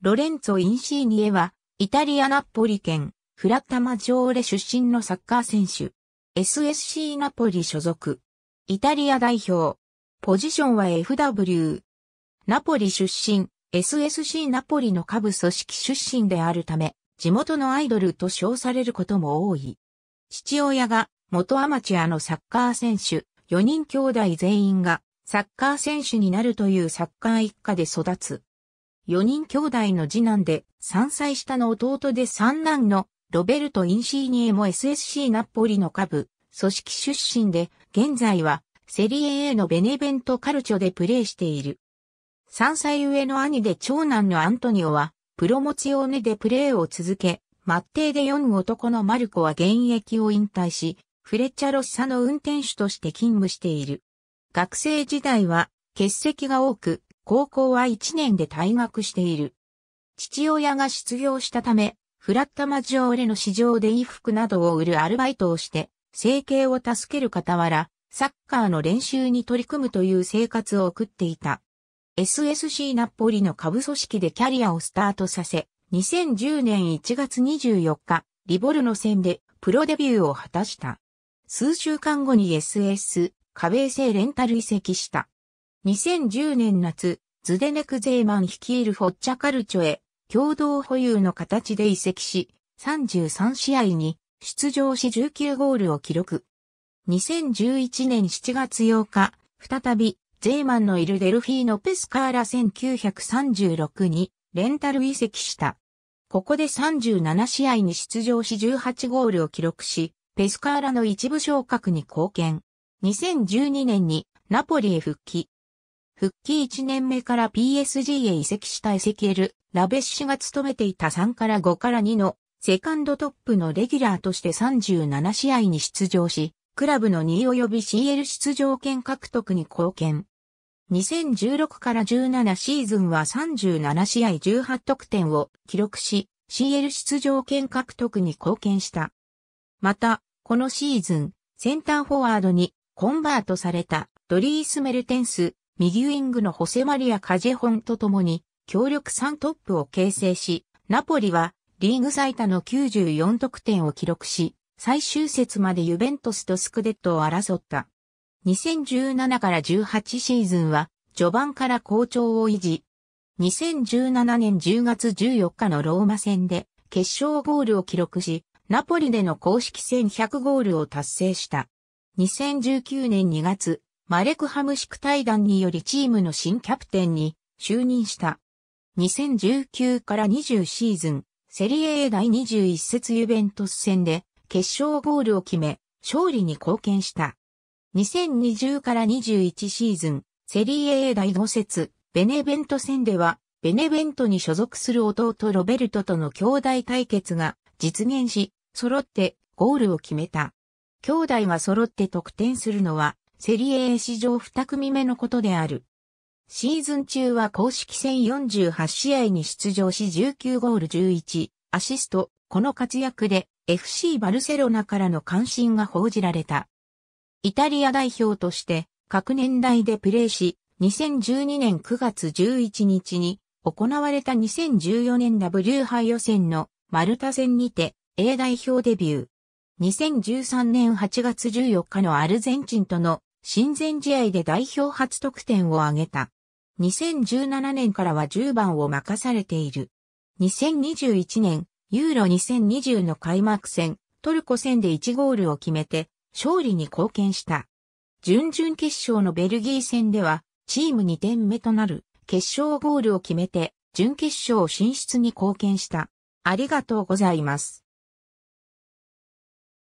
ロレンツォ・インシーニエは、イタリア・ナポリ県、フラッタマジョーレ出身のサッカー選手。SSC ナポリ所属。イタリア代表。ポジションは FW。ナポリ出身、SSC ナポリの下部組織出身であるため、地元のアイドルと称されることも多い。父親が元アマチュアのサッカー選手、4人兄弟全員がサッカー選手になるというサッカー一家で育つ。4人兄弟の次男で、3歳下の弟で三男のロベルト・インシーニエも SSC ナポリの下部、組織出身で、現在はセリエ A のベネベントカルチョでプレーしている。3歳上の兄で長男のアントニオは、プロモチオネでプレーを続け、末帝で4男のマルコは現役を引退し、フレッチャロッサの運転手として勤務している。学生時代は欠席が多く、高校は1年で退学している。父親が失業したため、フラッタマジョーレの市場で衣服などを売るアルバイトをして、生計を助ける傍ら、サッカーの練習に取り組むという生活を送っていた。SSC ナポリの下部組織でキャリアをスタートさせ、2010年1月24日、リボルの戦でプロデビューを果たした。数週間後に SS、壁製レンタル移籍した。2010年夏、ズデネク・ゼーマン率いるフォッチャカルチョへ共同保有の形で移籍し、33試合に出場し19ゴールを記録。2011年7月8日、再び、ゼーマンのいるデルフィーノ・ペスカーラ1936にレンタル移籍した。ここで37試合に出場し18ゴールを記録し、ペスカーラの一部昇格に貢献。2012年にナポリへ復帰。復帰1年目から PSG へ移籍したエセキエル・ラベッシュが務めていた3から5から2のセカンドトップのレギュラーとして37試合に出場し、クラブの2位及び CL 出場権獲得に貢献。2016から17シーズンは37試合18得点を記録し、CL 出場権獲得に貢献した。また、このシーズン、センターフォワードにコンバートされたドリース・メルテンス、右ウィングのホセマリア・カジェホンと共に、強力3トップを形成し、ナポリはリーグ最多の94得点を記録し、最終節までユベントスとスクデットを争った。2017から18シーズンは、序盤から好調を維持。2017年10月14日のローマ戦で、決勝ゴールを記録し、ナポリでの公式戦100ゴールを達成した。2019年2月、マレクハムシク対談によりチームの新キャプテンに就任した。2019から20シーズン、セリエ A 第21節ユベントス戦で決勝ゴールを決め、勝利に貢献した。2020から21シーズン、セリエ A 第5節、ベネベント戦では、ベネベントに所属する弟ロベルトとの兄弟対決が実現し、揃ってゴールを決めた。兄弟が揃って得点するのはセリエ A 史上2組目のことである。シーズン中は公式戦48試合に出場し19ゴール11、アシスト、この活躍で FC バルセロナからの関心が報じられた。イタリア代表として各年代でプレーし、2012年9月11日に行われた2014年 W 杯予選のマルタ戦にて A 代表デビュー。2013年8月14日のアルゼンチンとの親善試合で代表初得点を挙げた。2017年からは10番を任されている。2021年、ユーロ2020の開幕戦、トルコ戦で1ゴールを決めて、勝利に貢献した。準々決勝のベルギー戦では、チーム2点目となる決勝ゴールを決めて、準決勝進出に貢献した。ありがとうございます。